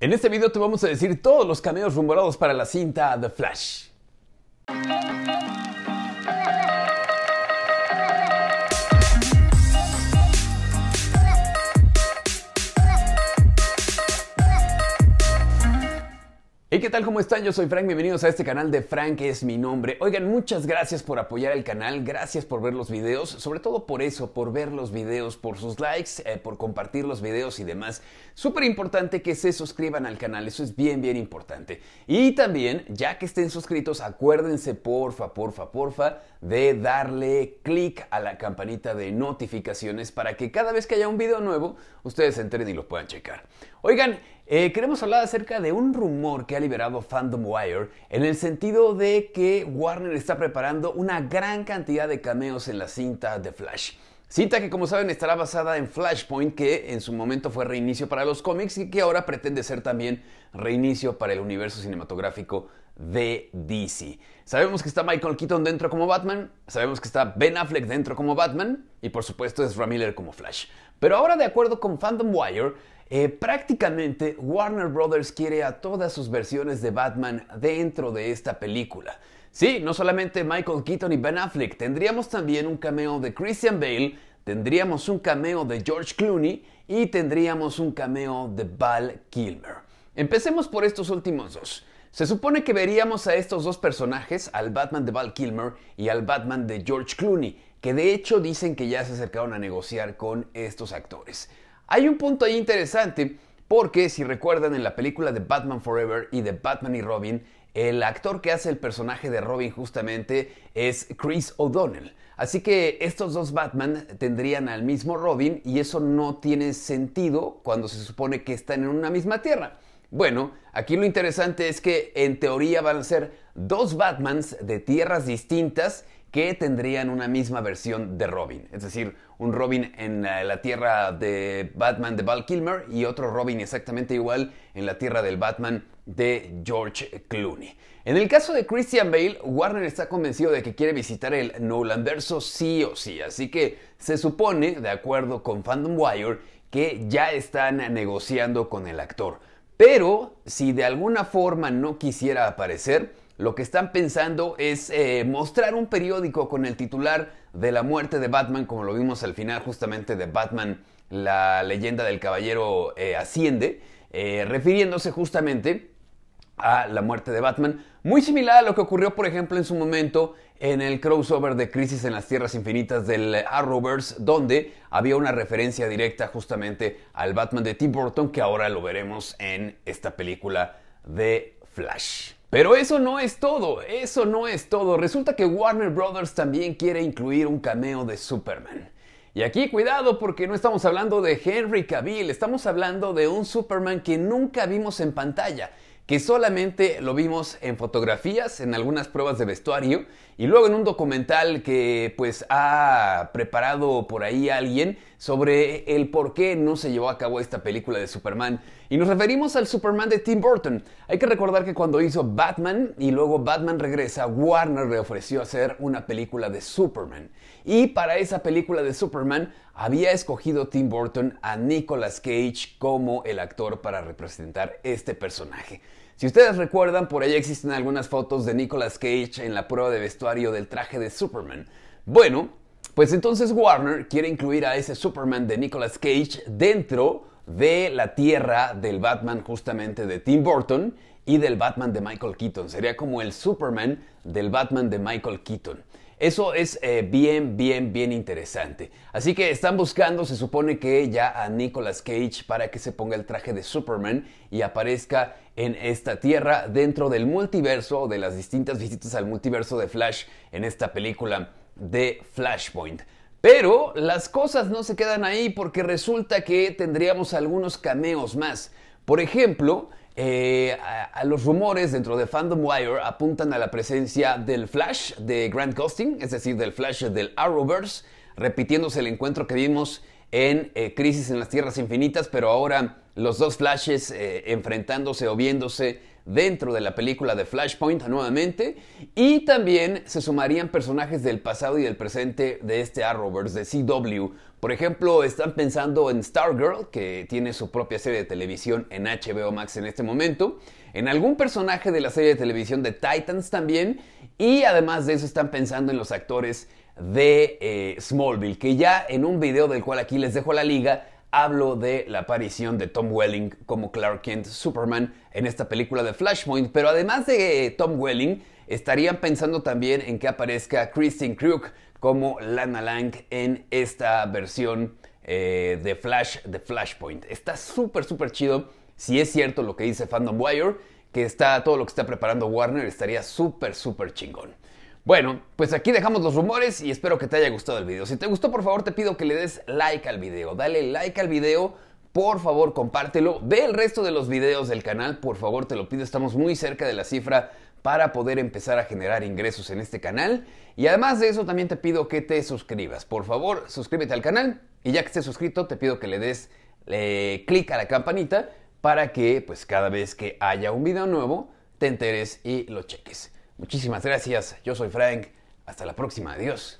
En este video te vamos a decir todos los cameos rumorados para la cinta The Flash. Hey, ¿qué tal? ¿Cómo están? Yo soy Frank, bienvenidos a este canal de Frank es mi nombre. Oigan, muchas gracias por apoyar el canal, gracias por ver los videos, sobre todo por eso, por ver los videos, por sus likes, eh, por compartir los videos y demás. Súper importante que se suscriban al canal, eso es bien, bien importante. Y también, ya que estén suscritos, acuérdense, porfa, porfa, porfa, de darle clic a la campanita de notificaciones para que cada vez que haya un video nuevo, ustedes entren y lo puedan checar. Oigan, eh, queremos hablar acerca de un rumor que ha liberado Fandom Wire en el sentido de que Warner está preparando una gran cantidad de cameos en la cinta de Flash. Cinta que como saben estará basada en Flashpoint, que en su momento fue reinicio para los cómics y que ahora pretende ser también reinicio para el universo cinematográfico de DC. Sabemos que está Michael Keaton dentro como Batman, sabemos que está Ben Affleck dentro como Batman y por supuesto es Miller como Flash. Pero ahora de acuerdo con Fandom Wire, eh, prácticamente Warner Brothers quiere a todas sus versiones de Batman dentro de esta película. Sí, no solamente Michael Keaton y Ben Affleck, tendríamos también un cameo de Christian Bale, tendríamos un cameo de George Clooney y tendríamos un cameo de Val Kilmer. Empecemos por estos últimos dos. Se supone que veríamos a estos dos personajes, al Batman de Val Kilmer y al Batman de George Clooney, que de hecho dicen que ya se acercaron a negociar con estos actores. Hay un punto ahí interesante porque si recuerdan en la película de Batman Forever y de Batman y Robin, el actor que hace el personaje de Robin justamente es Chris O'Donnell. Así que estos dos Batman tendrían al mismo Robin y eso no tiene sentido cuando se supone que están en una misma tierra. Bueno, aquí lo interesante es que en teoría van a ser dos Batmans de tierras distintas que tendrían una misma versión de Robin. Es decir, un Robin en la, tierra de Batman de Val Kilmer y otro Robin exactamente igual en la tierra del Batman de George Clooney. En el caso de Christian Bale, Warner está convencido de que quiere visitar el Nolanverso sí o sí, así que se supone, de acuerdo con Fandom Wire, que ya están negociando con el actor. Pero si de alguna forma no quisiera aparecer, lo que están pensando es eh, mostrar un periódico con el titular de la muerte de Batman, como lo vimos al final justamente de Batman, la leyenda del caballero eh, asciende, eh, refiriéndose justamente a la muerte de Batman, muy similar a lo que ocurrió, por ejemplo, en su momento en el crossover de Crisis en las Tierras Infinitas del Arrowverse, donde había una referencia directa justamente al Batman de Tim Burton, que ahora lo veremos en esta película de pero eso no es todo, eso no es todo. Resulta que Warner Brothers también quiere incluir un cameo de Superman. Y aquí cuidado porque no estamos hablando de Henry Cavill, estamos hablando de un Superman que nunca vimos en pantalla, que solamente lo vimos en fotografías, en algunas pruebas de vestuario y luego en un documental que pues ha preparado por ahí alguien sobre el por qué no se llevó a cabo esta película de Superman. Y nos referimos al Superman de Tim Burton. Hay que recordar que cuando hizo Batman y luego Batman regresa, Warner le ofreció hacer una película de Superman. Y para esa película de Superman había escogido Tim Burton a Nicolas Cage como el actor para representar este personaje. Si ustedes recuerdan, por ahí existen algunas fotos de Nicolas Cage en la prueba de vestuario del traje de Superman. Bueno, pues entonces Warner quiere incluir a ese Superman de Nicolas Cage dentro de la tierra del Batman justamente de Tim Burton y del Batman de Michael Keaton. Sería como el Superman del Batman de Michael Keaton. Eso es eh, bien, bien, bien interesante. Así que están buscando, se supone que ya a Nicolas Cage para que se ponga el traje de Superman y aparezca en esta tierra dentro del multiverso, de las distintas visitas al multiverso de Flash en esta película de Flashpoint. Pero las cosas no se quedan ahí porque resulta que tendríamos algunos cameos más. Por ejemplo, eh, a, los rumores dentro de Fandom Wire apuntan a la presencia del Flash de Grant Costing, es decir, del Flash del Arrowverse, repitiéndose el encuentro que vimos en eh, Crisis en las Tierras Infinitas, pero ahora los dos flashes eh, enfrentándose o viéndose dentro de la película de Flashpoint nuevamente. Y también se sumarían personajes del pasado y del presente de este Arrowverse, de CW. Por ejemplo, están pensando en Stargirl, que tiene su propia serie de televisión en HBO Max en este momento. En algún personaje de la serie de televisión de Titans también. Y además de eso están pensando en los actores de eh, Smallville, que ya en un video del cual aquí les dejo la liga, hablo de la aparición de Tom Welling como Clark Kent Superman en esta película de Flashpoint, pero además de eh, Tom Welling, estarían pensando también en que aparezca Christine Krug como Lana Lang en esta versión eh, de Flash de Flashpoint. Está súper, súper chido, si es cierto lo que dice Fandom Wire, que está todo lo que está preparando Warner, estaría súper, súper chingón. Bueno, pues aquí dejamos los rumores y espero que te haya gustado el video. Si te gustó, por favor, te pido que le des like al video. Dale like al video. Por favor, compártelo. Ve el resto de los videos del canal, por favor, te lo pido. Estamos muy cerca de la cifra para poder empezar a generar ingresos en este canal. Y además de eso, también te pido que te suscribas. Por favor, suscríbete al canal. Y ya que estés suscrito, te pido que le des eh, clic a la campanita para que, pues, cada vez que haya un video nuevo, te enteres y lo cheques. Muchísimas gracias, yo soy Frank, hasta la próxima, adiós.